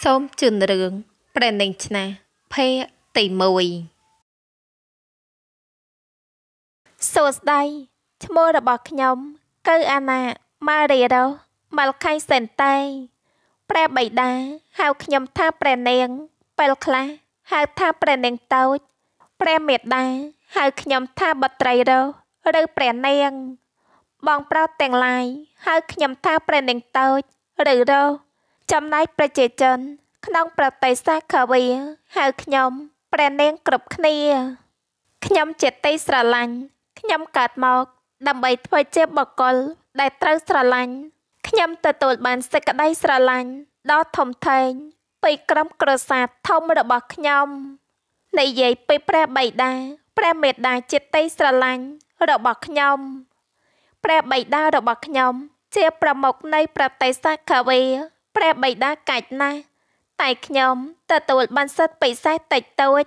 សូមជឿនរឿងប្រេនងឆ្នា ភេទី1សួស្តីឈ្មោះរបស់ខ្ញុំគឺអាណាម៉ារីរ៉ូម៉ាល់ខៃសេនតេព្រះបិតាហៅខ្ញុំថាព្រះនាងពេលខ្លះហៅថាព្រះនាងតូចព្រះមេតាហៅខ្ញុំថាបត្រីរ៉ូឬព្រះនាងបងប្រុសទាំងឡាយហៅខ្ញុំថាព្រះនាងតូចឬរ៉ូចំណែកប្រជាជនក្នុង ប្រទេសសាខាវីហៅខ្ញុំព្រះនាងគ្រប់គ្នាខ្ញុំជាទីស្រឡាញ់ខ្ញុំកើតមកដើម្បីធ្វើជាបកគលដែលត្រូវស្រឡាញ់ខ្ញុំទទួលបានសេចក្តីស្រឡាញ់ដ៏ធំធេងពីក្រុមក្រសាធំរបស់ខ្ញុំនិយាយពីព្រះបិតាព្រះមេតាជាទីស្រឡាញ់របស់ខ្ញុំ ព្រះបិតារបស់ខ្ញុំ ជាប្រមុខនៃប្រទេសសាខាវីព្រះបិតាកាច់ណាស់តែខ្ញុំទទួលបានសិទ្ធិពិសេសតិចតួច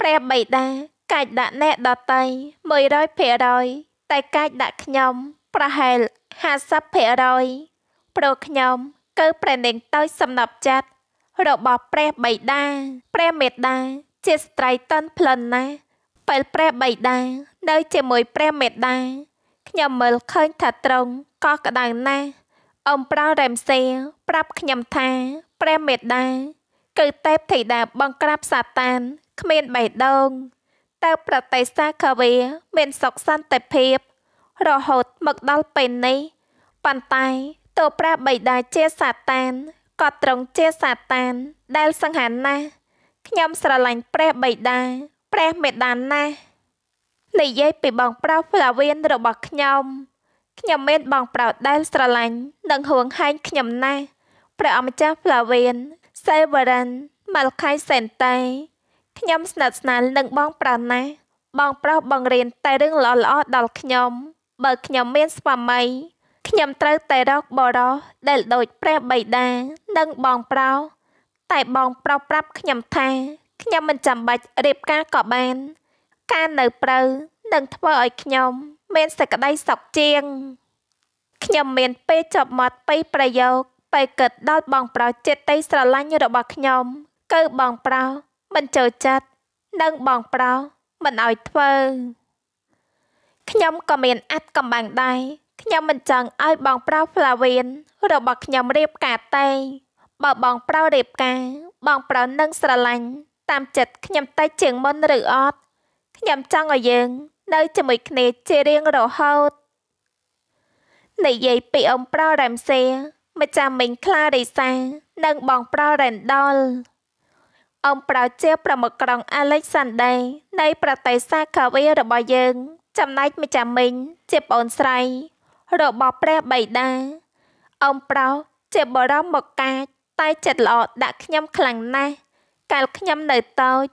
ព្រះបិតាកាច់ដាក់អ្នកដតី100%តែកាច់ដាក់ខ្ញុំប្រហែល50%ព្រោះខ្ញុំគឺព្រះនាងតូចសំណប់ចិត្តរបស់ព្រះបិតាព្រះមេតាជាស្ត្រីតន់ផ្លិនណាស់ពេលព្រះបិតានៅជាមួយព្រះមេតាខ្ញុំមើលឃើញថាត្រង់ក៏ក្តៅណាស់អំប្រោរ៉ែមសេប្រាប់ខ្ញុំថាព្រះមេដាគឺទេពធីតាបង្ក្រាបសាតានគ្មានបេះដូងតើប្រទេសសាខាវេមានសុខសន្តិភាព រហូតមកដល់ពេលនេះប៉ុន្តែតើព្រះបិតាជាសាតានក៏ត្រង់ជាសាតាន ដែលសង្ហាណាស់ខ្ញុំស្រឡាញ់ព្រះបិតាព្រះមេដាណាស់និយាយពីបងប្រុសផ្លាវៀនរបស់ខ្ញុំខ្ញុំមានបងប្រោតដែល ស្រឡាញ់និងហួងហែងខ្ញុំណាស់ព្រះអម្ចាស់ផ្លាវៀនសេវរ៉ាន់ម៉ាល់ខៃសេនតៃខ្ញុំស្និទ្ធស្នាលនឹងបងប្រុសណាស់បងប្រុសបង្រៀនតែរឿងល្អល្អដល់ខ្ញុំបើខ្ញុំមានស្វាមីខ្ញុំត្រូវតែរកបរោះដែលដូចព្រះបិតានិងបងប្រុសតែបង ប្រុសប្រាប់ខ្ញុំថាខ្ញុំមិនចាំបាច់រៀបការក៏បាន ការនៅប្រៅនឹងធ្វើឲ្យខ្ញុំមានសេចក្តីសុខជាងខ្ញុំមានពេលចប់មាត់បៃប្រយោគបៃគិតដល់បងប្រុសចិត្តតែស្រឡាញ់របស់ខ្ញុំគឺបងប្រុសមិនចូលចិត្តនិងបងប្រុសមិនឲ្យធ្វើខ្ញុំក៏មានអាត់កំបាំងដែរខ្ញុំមិនចង់ឲ្យបងប្រុសផ្លាវៀនរបស់ខ្ញុំរៀបការទេបើបងប្រុសរៀបការ បងប្រុសនឹងស្រឡាញ់តាមចិត្តខ្ញុំតែជាងមុនឬអត់ខ្ញុំចង់ឲ្យយើងនៅជាមួយគ្នាជារៀងរហូតនិយាយពីអំប្រុសរ៉ែមសេម្ចាស់មីងខ្លារីសានិងបងប្រុសរ៉េនដលអំប្រុសជាប្រមុខក្រុងអាឡិចសាន់ដេនៃ ប្រទេសសាខាវីរបស់យើង ចំណែកម្ចាស់មីងជាប្អូនស្រី របស់ព្រះបិតាអំប្រុសជាបរមមកកាចតែចិត្តល្អដាក់ខ្ញុំខ្លាំងណាស់កាលខ្ញុំនៅតូច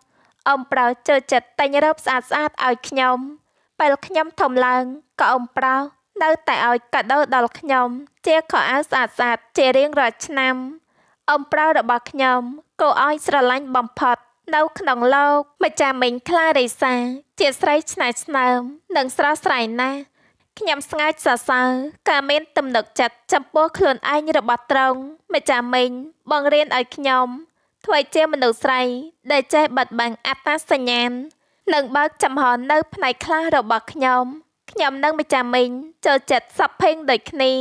អំប្រុសចូលចិត្តតែងរ៉ូបស្អាតស្អាតឲ្យខ្ញុំពេលខ្ញុំធំឡើងក៏អ៊ំប្រោនៅតែឲ្យកាដូដល់ខ្ញុំ ជាខោអាវស្អាតស្អាតជារៀងរាល់ឆ្នាំអ៊ំប្រោរបស់ខ្ញុំក៏ឲ្យស្រឡាញ់បំផុតនៅក្នុងលោកម្ចាស់មីងខ្លារីសា ជាស្រីឆ្នែស្នើមនិងស្រស់ស្រាយណាស់ខ្ញុំស្ងើចសរសើរការមានទំនុកចិត្តចំពោះខ្លួនឯងរបស់ត្រង់ម្ចាស់មីងបង្រៀនឲ្យខ្ញុំធ្វើជាមនុស្សស្រីដែលចេះបិទបាំងអត្តសញ្ញាណនឹងបើកចំហនៅផ្នែកខ្លះរបស់ខ្ញុំខ្ញុំនឹងម្ចាស់មីងចូលចិត្តសັບเพลงដូចគ្នា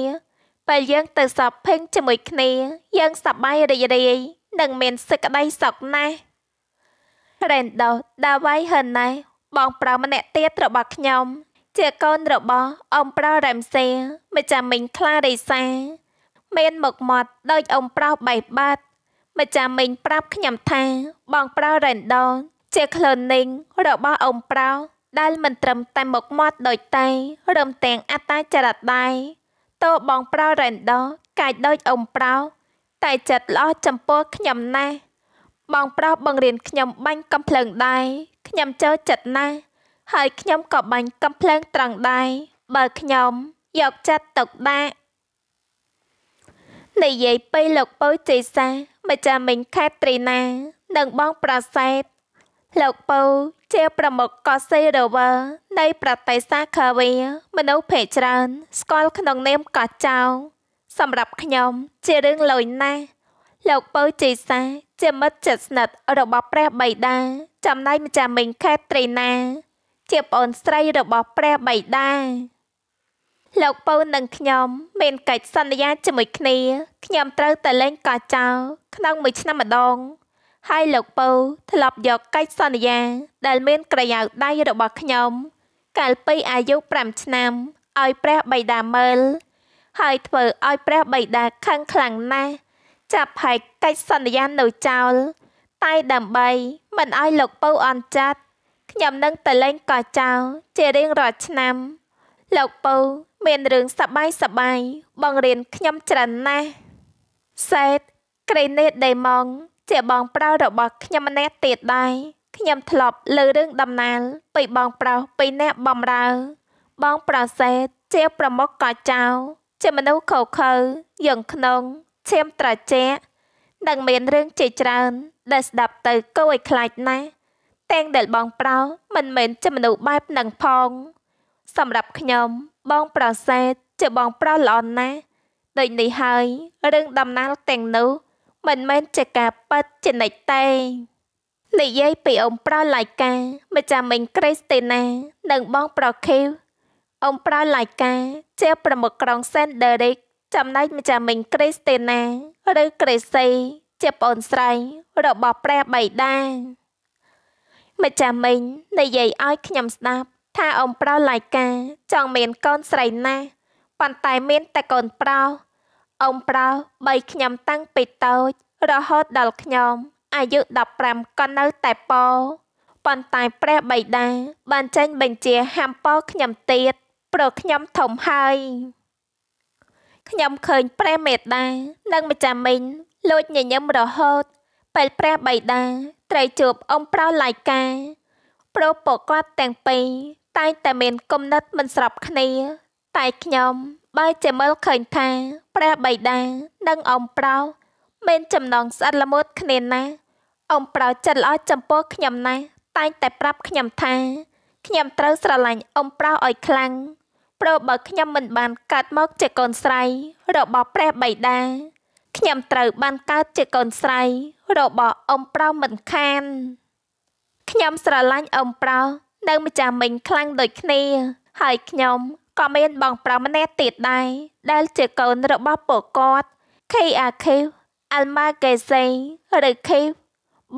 ពេលយើងទៅសັບเพลงជាមួយគ្នា យើងសប្បាយរីករាយនិងមានសេចក្តីសុខណាស់រ៉េនដូដាវ៉ៃហឺណេបងប្រុសម្នាក់ទៀតរបស់ខ្ញុំ ជាកូនរបស់អំប្រុសរ៉ែមសេម្ចាស់មីងខ្លារីសា មានមុខមាត់ដូចអំប្រុសបៃបាត់ម្ចាស់មីងប្រាប់ខ្ញុំថា បងប្រុសរ៉េនដូជា cloning របស់អ៊ំប្រោដែលមិនត្រឹមតែមកមាត់ដូចតែរឹមទាំងអត្តាចរិតដែរតោបងប្រោរ៉េនដោកាច់ដូចអ៊ំប្រោតែចិត្តល្អចំពោះខ្ញុំណាស់បងប្រុសបង្រៀនខ្ញុំបាញ់កំភ្លើងដែរខ្ញុំចូលចិត្តណាស់ហើយខ្ញុំក៏បាញ់កំភ្លើងត្រង់ដែរបើខ្ញុំយកចិត្តទុកដាក់និយាយពេលលោកពៅជ័យសាម្ចាស់មិញខេតត្រីណានិងបងប្រសែតលោកពូជាប្រមុខកោសេរវើនៃ ប្រទេសសាខាវីមនុស្សភេជ្រើន ស្គាល់ក្នុងនាមកោះចៅសម្រាប់ខ្ញុំ ជារឿងលយណាស់លោកពៅជ័យសា ជាមិត្តជិតស្និទ្ធរបស់ ព្រះបិតាចំណែកម្ចាស់មីងខេតត្រីណាជាប្អូនស្រីរបស់ព្រះបិតាលោកពៅនិងខ្ញុំមានកិច្ចសន្យាជាមួយគ្នាខ្ញុំត្រូវទៅលេងកោះចៅក្នុងមួយឆ្នាំម្ដងហើយលោកពៅធ្លាប់យកកិច្ចសន្យាដែលមាន ក្រយៅដៃរបស់ខ្ញុំកាលពីអាយុ5ឆ្នាំឲ្យព្រះបិតាមើល ហើយធ្វើឲ្យព្រះបិតាខឹងខ្លាំងណាស់ចាប់ផែកកិច្ចសន្យានៅចោល តែដើម្បីមិនឲ្យលោកពៅអន់ចិត្តខ្ញុំនឹងទៅលេងកោះចៅជារៀងរាល់ឆ្នាំ លោកពៅមានរឿងសបាយសបាយបង្រៀនខ្ញុំច្រើនណាស់សេតក្រេណេតដេម៉ង់ជាបងប្រុសរបស់ខ្ញុំម្នាក់ទៀតដែរខ្ញុំធ្លាប់លើរឿងដំណាលពីបងប្រុសពីអ្នកបំរើ បងប្រសេតជាប្រមុខកោចៅជាមនុស្សខូខើយើងខ្នងឈាមត្រជាក់នឹងមានរឿងជាច្រើន ដែលស្ដាប់ទៅគួរឲ្យខ្លាចណាស់ទាំងដែលបងប្រុសមិនមែនជាមនុស្សបែបនឹងផង សម្រាប់ខ្ញុំបងប្រសេតជាបងប្រុសល្អណាស់ដូចនេះហើយរឿងដំណាលទាំងនោះមិនមែនជាការប៉ັດចនិចទេនិយាយពីអ៊ំប្រឡាយការម្ចាស់មិញក្រេស្តេណានិងបងប្រខេវអ៊ំប្រឡាយការជាប្រមុខក្រុងសេនដេរិក ចំណែកម្ចាស់មិញក្រេស្តេណាឬក្រេសេជាប្អូនស្រី របស់ព្រះបិតាម្ចាស់មិញនិយាយឲ្យខ្ញុំស្ដាប់ថាអ៊ំប្រឡាយការចង់មានកូនស្រីណាស់ប៉ុន្តែមាន តែកូនប្រុសអូនប្រៅបីខ្ញុំតាំងពីតូចរហូតដល់ខ្ញុំអាយុ15ក៏នៅតែពោប៉ុន្តែព្រះបិតាបានចេញបញ្ជាហាមពោខ្ញុំទៀតព្រោះខ្ញុំធំហើយខ្ញុំឃើញព្រះមេតានិងម្ចាស់មីងលួចញញឹមរហូតពេលព្រះបិតាត្រូវជួបអង្គប្រោឡៃកាព្រោះពួកគាត់ទាំងពីរតែងតែមានគំនិតមិនស្របគ្នា តែខ្ញុំបើជាមើលឃើញថា ព្រះបិតានិងអំប្រោមានចំណងស្អិតល្មើតគ្នាណាអំប្រោចិត្តល្អចំពោះខ្ញុំណាស់តែងតែប្រាប់ខ្ញុំថាខ្ញុំត្រូវស្រឡាញ់អំប្រោឲ្យខ្លាំងព្រោះបើខ្ញុំមិនបានកើតមកជាកូនស្រីរបស់ព្រះបិតាខ្ញុំត្រូវបានកើតជាកូនស្រី របស់អំប្រោមិនខានខ្ញុំស្រឡាញ់អំប្រោនៅម្ចាស់មិញខ្លាំងដូចគ្នាហើយខ្ញុំក៏មានបងប្រុសម្នាក់ទៀតដែរដែលជាកូនរបស់ពួកគាត់ KA Khiv Alma Gesey ឬ Khiv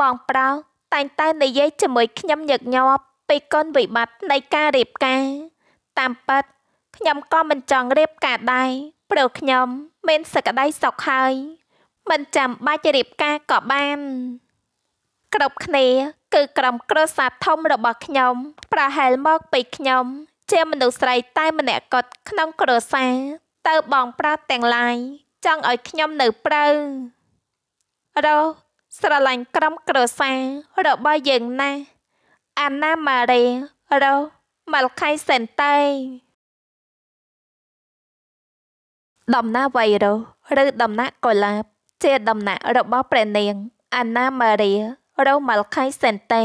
បងប្រុសតែងតែនិយាយជាមួយខ្ញុំញឹកញាប់ពីកូនវិបត្តិនៃការរៀបការ តាមពិតខ្ញុំក៏មិនចង់រៀបការដែរព្រោះខ្ញុំមានសក្តីសុខហើយមិនចាំបាច់រៀបការក៏បានគ្រប់គ្នា គឺ ក្រុមគ្រួសារធំរបស់ខ្ញុំ ប្រហែលមកពីខ្ញុំជាមនុស្សស្រីតែម្នាក់គាត់ក្នុងគ្រួសារទៅបងប្រាប់ទាំងឡាយចង់ឲ្យខ្ញុំនៅប្រៅរោស្រឡាញ់ក្រុមគ្រួសាររបស់យើងណាស់អាណាម៉ារ៉េរោម៉លខៃសែនតេដំណាវៃរោឬដំណាក់កុលាបជា ដំណាក់របស់ព្រះនាងអាណាម៉ារ៉េរោម៉លខៃសែនតេ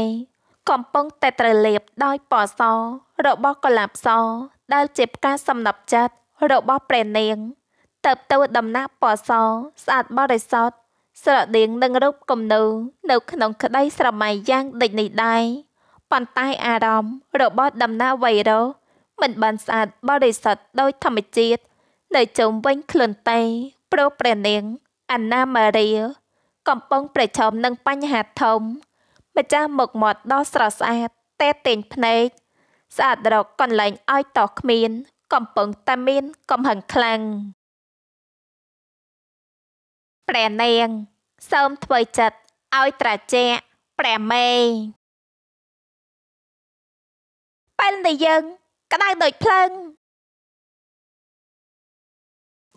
កំពុងតែត្រូវលេបដោយពណ៌សរបស់កលាបសដែលជាផ្កាសំណប់ចិត្តរបស់ព្រះនាងទៅទៅដំណាក់ពណ៌សស្អាតបរិសុទ្ធស្រដៀងនឹងរូបគំនូរនៅក្នុងក្តីស្រមៃយ៉ាងដូចនេះដែរប៉ុន្តែអារម្មណ៍របស់ដំណាក់វៃរោមិនបានស្អាតបរិសុទ្ធដោយធម្មជាតិនៅជុំវិញខ្លួនទេព្រោះព្រះនាងអាណាម៉ារីកំពុងប្រឈមនឹងបញ្ហាធំម្ចាស់មុខមាត់ដ៏ស្រស់ស្អាតតែតែងភ្នែកស្អាតរកកន្លែងឲ្យតោះគ្មាន កំពុងតែមានកំហឹងខ្លាំងព្រះនាងសូមធ្វើចិត្តឲ្យត្រជាក់ព្រះមេពេលដែលយើងក្តៅដូចភ្លើង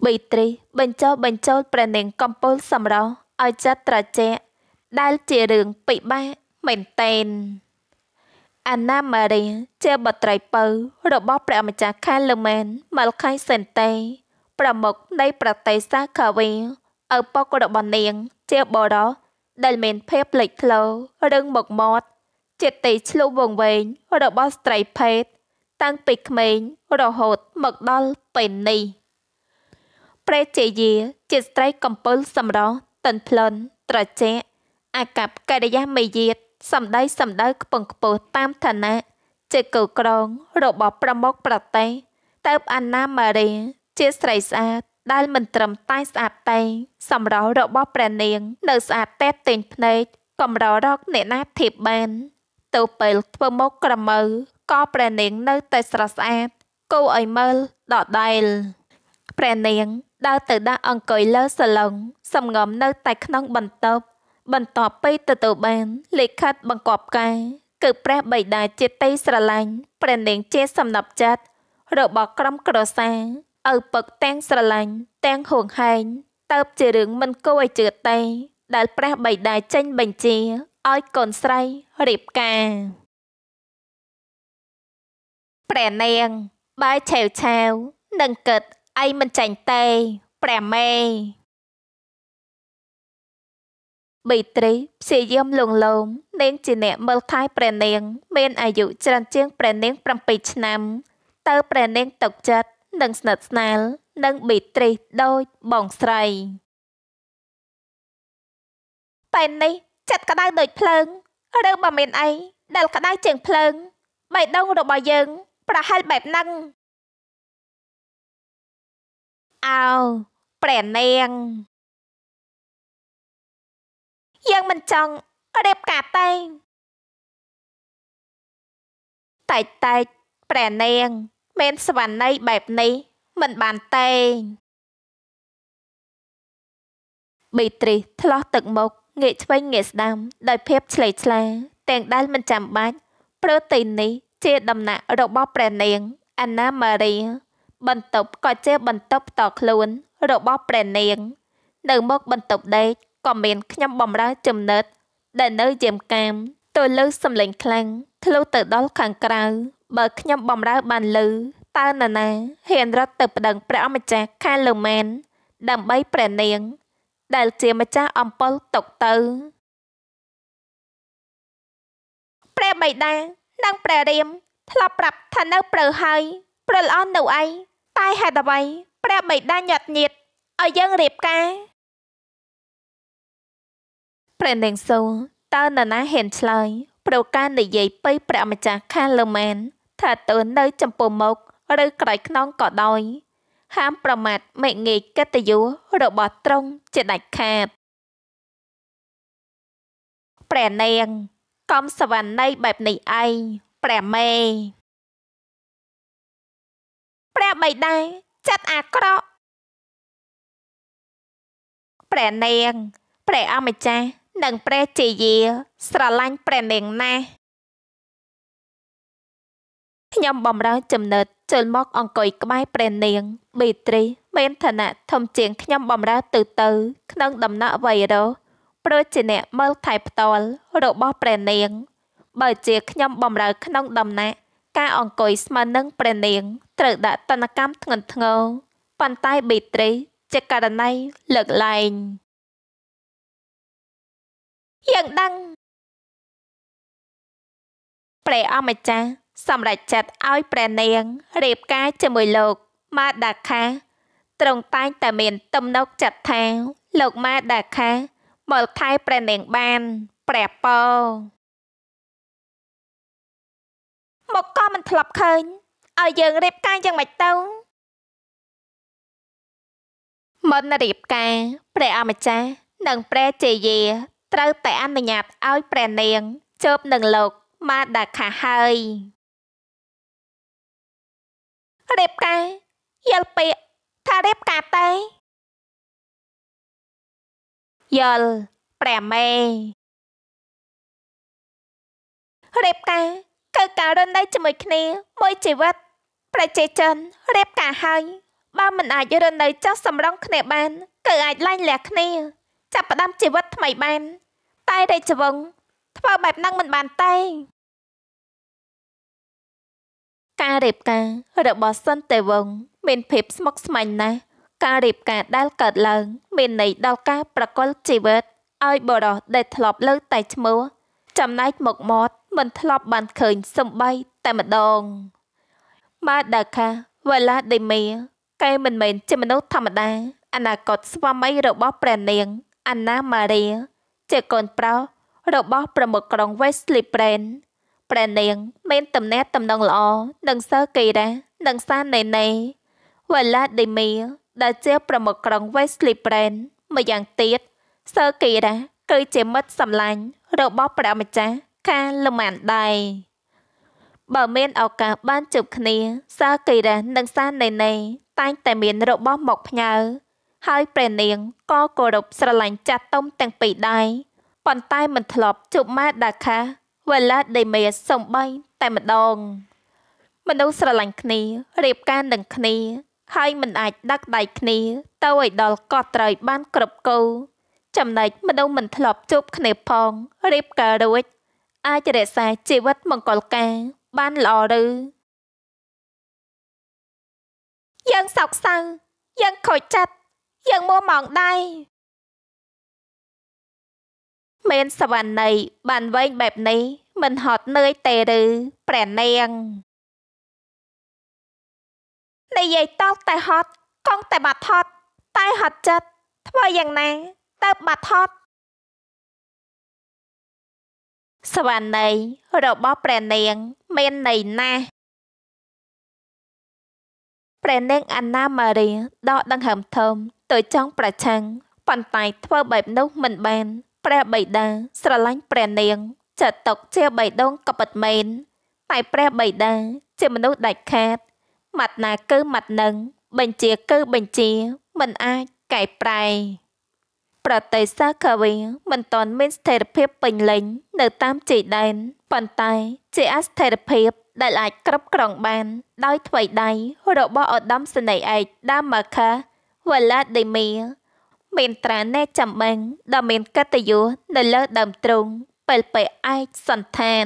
បេត្រីបញ្ចុះបញ្ចូលព្រះនាងកំពូលសម្រោះឲ្យចិត្តត្រជាក់ដែលជារឿងពិបាកមែនតែនអាណាម៉ារីជាបត្រីពៅរបស់ព្រះម្ចាស់ខាលឺមែនម៉ាល់ខៃសិនតេប្រមុខនៃ ប្រទេសសាខាវីឪពុករបស់នាងជាបរោដែលមានភាពលេចធ្លោរឹងមកមាត់ចិត្តទីឆ្លុះវងវែងរបស់ស្ត្រីភេទតាំងពីក្មេងរហូតមកដល់ពេលនេះព្រះជាយា ជាស្ត្រីកំពើសម្រោះតិនផ្លន់ត្រជាក់អាកប្បកិរិយាមេយាទសម្ដីសម្ដៅខ្ពង់ខ្ពស់តាមឋានៈជាកូវក្រងរបស់ប្រមុខប្រទេសតើបអាណាម៉ារីជាស្រីស្អាតដែលមិនត្រឹមតែស្អាតតែសម្រស់របស់ព្រះនាងនៅស្អាតតែតេញភ្នែកកម្ររកអ្នកណាធៀបបានទៅពេលធ្វើមុខក្រមៅក៏ព្រះនាងនៅតែស្រស់ស្អាតគូឲ្យមើលដដែលព្រះនាងដើរទៅដាក់អង្គុយលើសាឡុងសំងំនៅតែក្នុងបន្ទប់បន្ទាប់ពីទទួលបានលិខិតបង្គាប់ការគឺព្រះបិតាជាទីស្រឡាញ់ព្រះនាងជាសំណប់ចិត្តរបស់ក្រុមក្រសារឪពុកទាំងស្រឡាញ់ទាំងហួងហែងតើបជារឿងមិនគួរឲ្យជឿទេដែលព្រះបិតាចេញបញ្ជាឲ្យកូនស្រីរៀបការព្រះនាងបែរឆាវឆាវនឹងគិតអីមិនចាញ់ទេព្រះមេបេត្រីព្យាយាមលងលោមនាងជាអ្នកមើលថែព្រះនាងមានអាយុច្រើនជាងព្រះនាង7ឆ្នាំតើព្រះនាងຕົកចិត្តនិងស្និទ្ធស្នាលនិងបេត្រីដូចបងស្រីបែបនេះចិត្តក្តៅដូចភ្លើងឬបើមានអីដែលក្តៅជាងភ្លើងបៃដងរបស់យើងប្រហែលបែបហ្នឹងអោព្រះនាងយើងមិនចង់រៀបការតែងតែតែព្រះនាងមានសវណ្ណីបែបនេះ មិនបានតែងបេត្រីឆ្លោះទឹកមុខងាកឆ្វេងងាកស្ដាំ ដោយភាព ឆ្លេឆ្លាទាំងដែលមិនចាំបាច់ព្រោះទីនេះជា ដំណាក់របស់ព្រះនាងអាណាម៉ារីបន្ទប់ក៏ជាបន្ទប់តខ្លួន របស់ព្រះនាងនៅមុខបន្ទប់ដេកក៏មានខ្ញុំបំរើចំណិតដែលនៅជាមកាមទៅលើសំឡេងខ្លាំងធ្លុះទៅដល់ខាងក្រៅបើខ្ញុំបំរើបានលើតើនរណាហ៊ានរត់ទៅប្តឹងព្រះអម្ចាស់ខាលើម៉ែនដើម្បីព្រះនាង ដែលជាម្ចាស់អំពលຕົកទៅព្រះបិតានិងព្រះរាមធ្លាប់ប្រាប់ថានៅព្រឺហើយប្រលអន់នៅឯតែហេតុអ្វីព្រះបិតាញាត់ញៀតឲ្យយើងរៀបការព្រះនាងសូតើនរណាហ៊ានឆ្លើយប្រការនិយាយពីព្រះម្ចាស់ខាឡឺម៉ែនថាតើនៅ ចំពោះមុខឬក្រោយខ្នងក៏ដោយ ហាមប្រមាថមេងាយកិត្តិយសរបស់ទ្រង់ជាដាច់ខាតព្រះនាងកំសវណ្ណីបែបនេះឯងព្រះមេព្រះបិតាចិត្តអាក្រក់ព្រះនាងព្រះអម្ចាស់និងព្រះជាយាស្រឡាញ់ព្រះនាងណាស់ខ្ញុំបំរើចំណិតចូលមក អង្គុយក្បែរព្រះនាងបេត្រីមានឋានៈធំជាងខ្ញុំបំរើទៅទៅ ក្នុងដំណាក់វៃរោព្រោះជាអ្នកមើលថែផ្ទាល់របស់ព្រះនាងបើជាខ្ញុំបំរើក្នុងដំណាក់ការអង្គុយស្មើនឹងព្រះនាងត្រូវដាក់តនកម្មធ្ងន់ធ្ងរប៉ុន្តែបេត្រីជាករណីលើកលែងយើងដឹងព្រះអម្ចាស់សម្រេចចិត្តឲ្យព្រះនាងរៀបការជាមួយលោកម៉ាដាខាត្រង់តែងតែមាន ទំនុកចិត្តថាលោកម៉ាដាខាមើលថែព្រះនាងបានព្រះពរមកក៏មិនធ្លាប់ឃើញឲ្យយើងរៀបការយ៉ាងម៉េចទៅមុនរៀបការព្រះអម្ចាស់និងព្រះជេយាត្រូវតែអនុញ្ញាតឲ្យព្រះនាងជប់នឹងលោកម៉ាដាខាហើយរៀបការយល់ពាក្យថារៀបការតែយល់ព្រះមេរៀបការគឺការរស់នៅជាមួយគ្នាមួយជីវិតប្រជាជនរៀបការហើយ បើមិនអាចរស់នៅចោះសម្រងគ្នាបានគឺអាចលែងលះគ្នាចាប់ផ្ដើមជីវិតថ្មីបាន តែរាជវង្សធ្វើបែបហ្នឹងមិនបានទេការរៀបការរបស់សិនតេវង មានភាពស្មុគស្មាញណាស់ការរៀបការដែលកើតឡើងមានន័យដល់ការប្រកុលជីវិតឲ្យបរោះដែលធ្លាប់លើតែឈ្មោះចំណែកមកមាត់មិនធ្លាប់បានឃើញសំបីតែម្ដងម៉ាដាខាវ៉ាឡាឌីមៀគេមិនមែនជាមនុស្សធម្មតាអនាគតស្វាមីរបស់ព្រះនាងអាណាម៉ារីជាកូនប្រុសរបស់ ប្រមុខក្រុង Wesley Brand ព្រះនាង មានទំនាក់ទំនងល្អនឹងសើកេរ៉ានិងសាណេណេ Vladimir ដែលជា ប្រមុខក្រុង Wesley Brand ម្យ៉ាងទៀតសើកេរ៉ាគឺជាមិត្តសម្លាញ់របស់ព្រះម្ចាស់ខាលម៉ានដៃបើមានឱកាសបានជួបគ្នាសាកេរ៉ានិងសាណេណេតែងតែមានរបស់មកផ្ញើហើយព្រះនាងក៏គោរពស្រឡាញ់ចាស់ទុំទាំងពីរដែរប៉ុន្តែមិនធ្លាប់ជួបម៉ាដាខាវេលាដេមេសំបីតែម្ដង មនុស្សស្រឡាញ់គ្នារៀបការនឹងគ្នា ហើយមិនអាចដាក់ដៃគ្នាទៅឲ្យដល់កត់ត្រូវបានគ្រប់គោចំណែកមនុស្សមិនធ្លាប់ជួបគ្នាផងរៀបការរួចអាចរក្សាជីវិតមង្គលការ បានល្អឬយើងសោកសៅយើងខូចចិត្តយើងមកម៉ោងដែរមែនសវណ្ណីបានវែងបែបនេះមិនហត់នឿយទេឬព្រះនាងនិយាយតល់តែហត់កង់តែបាត់ហត់តែហត់ចិត្តធ្វើយ៉ាងណាទៅបាត់ហត់សវណ្ណីរបស់ព្រះនាង មានន័យណាស់ព្រះនាងអាណាម៉ារីដកដង្ហើមធំទៅចង់ប្រឆាំងប៉ុន្តែធ្វើបែបនោះមិនបានព្រះបិតាស្រឡាញ់ព្រះនាងចាត់ទុកជាបៃដងកពិតមែនតែព្រះបិតាជាមនុស្សដាច់ខាតម៉ាត់ណាគឺម៉ាត់នឹងបញ្ជាគឺបញ្ជា មិនអាចកែប្រែ ប្រទេសសាខាវីមិនទាន់មានស្ថិរភាពពេញលេញនៅតាមជ័យដែនប៉ុន្តែជាអស្ថិរភាព ដែលអាចគ្រប់គ្រងបាន ដោយថ្វីដៃរបស់ឧត្តមសេនីយ៍ឯកដាម៉ាខាវ្លាឌីមៀមានត្រាណែចំបាំងដ៏មានកតញ្ញូនៅលើដើមទ្រូងពេលពេលឯកសន្តាន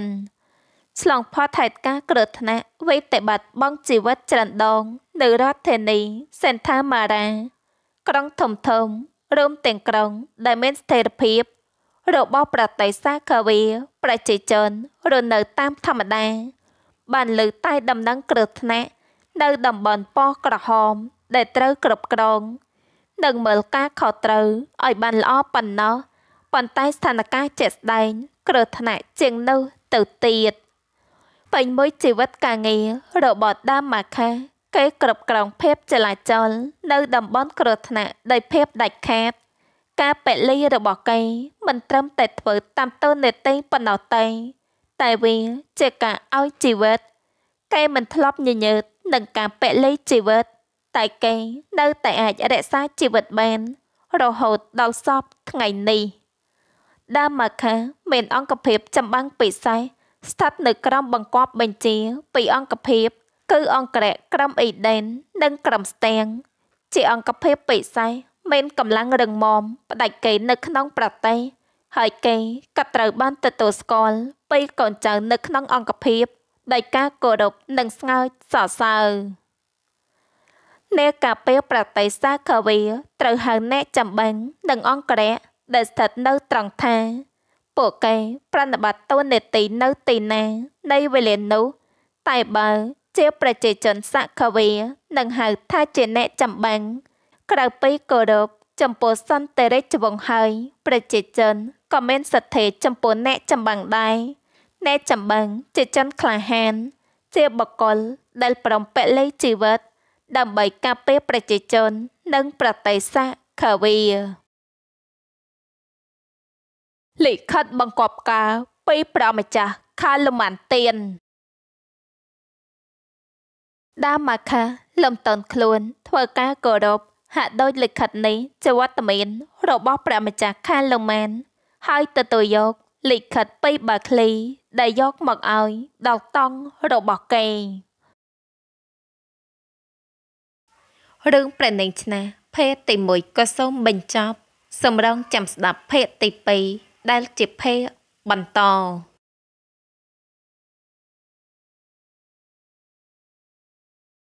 ឆ្លងផុតថេតការគ្រោះថ្នាក់វេតបត្តិបងជីវិតច្រណ្ដង នៅរដ្ឋធានីសេនថាម៉ារ៉ាក្រុងធំធំរួមទាំងក្រុងដែលមានស្ថិរភាព របស់ប្រទេសសាខាវីប្រជាជនរស់នៅតាមធម្មតាបានលើតែដំណឹងគ្រោះថ្នាក់នៅតំបន់ប៉ោះក្រហមដែលត្រូវគ្រប់គ្រងនិងមើលការខុសត្រូវឲ្យបានល្អប៉ុណ្ណោះប៉ុន្តែស្ថានភាពជាក់ស្ដែងគ្រោះថ្នាក់ជាងនោះទៅទៀតពេញមួយជីវិតការងាររបស់ដាមម៉ាខាគេគ្រប់គ្រងភាពចលាចលនៅតំបន់គ្រោះថ្នាក់ដោយភាពដាច់ខាតការពលីរបស់គេមិនត្រឹមតែធ្វើតាមតួនាទីប៉ុណ្ណោះទេតែវាជាការឲ្យជីវិតគេមិនធ្លាប់ញញើតនឹងការពលីជីវិតតែគេ នៅតែអាចរក្សាជីវិតបានរហូតដល់សពថ្ងៃនេះដាម៉ាខាមានអង្គភាពចម្បាំងពិសេសស្ថិតនៅក្រោមបង្គាប់បញ្ជា ពីអង្គភាពគឺអង្គរៈក្រមអ៊ីដេននិងក្រមស្ទាំងជាអង្គភាពពិសេសមានកម្លាំងរឹងមាំផ្ដាច់គេ នៅក្នុងប្រទេស ហើយគេក៏ត្រូវបានទទួលស្គាល់ពីកូនចៅនៅក្នុងអង្គភាពដោយការគោរពនិងស្ងើចសរសើរអ្នកកាពែប្រតិសាខាវីត្រូវហៅអ្នកចំបាំងនិងអង្គរៈដែលស្ថិតនៅត្រង់ថាពួកគេប្រណិបត្តិតួនាទីនៅទីណានៃវេលានោះតែបើជាប្រជាជនសកវីនឹងហៅថាជាអ្នកចំបាំងក្រៅពីគោរពចំពោះសន្តិរិច្ចវងហើយ ប្រជាជនក៏មានសទ្ធាចំពោះអ្នកចំបាំងដែរអ្នកចំបាំងជាជនក្លាហាន ជាបកលដែលប្រំពៃលីជីវិតដើម្បីការពារប្រជាជន និង ប្រទេសសាខាវីលិខិតបង្គាប់ការពីព្រះម្ចាស់ខាលម៉ាន់ទៀនដាម៉ាខាលំតនខ្លួន ធ្វើការគោរពហាក់ដូចលិខិតនេះជាវត្តមានរបស់ព្រះម្ចាស់ខាលម៉ាន់ហើយទទួលយកលិខិតពីបាក្លី ដែលយកមកឲ្យដល់តង់របស់គេរឿងព្រះនាងឆ្នា ភេទទី1ក៏សូមបញ្ចប់សម្រងចាំស្ដាប់ភេទទី2ដែលជាភេទបន្ត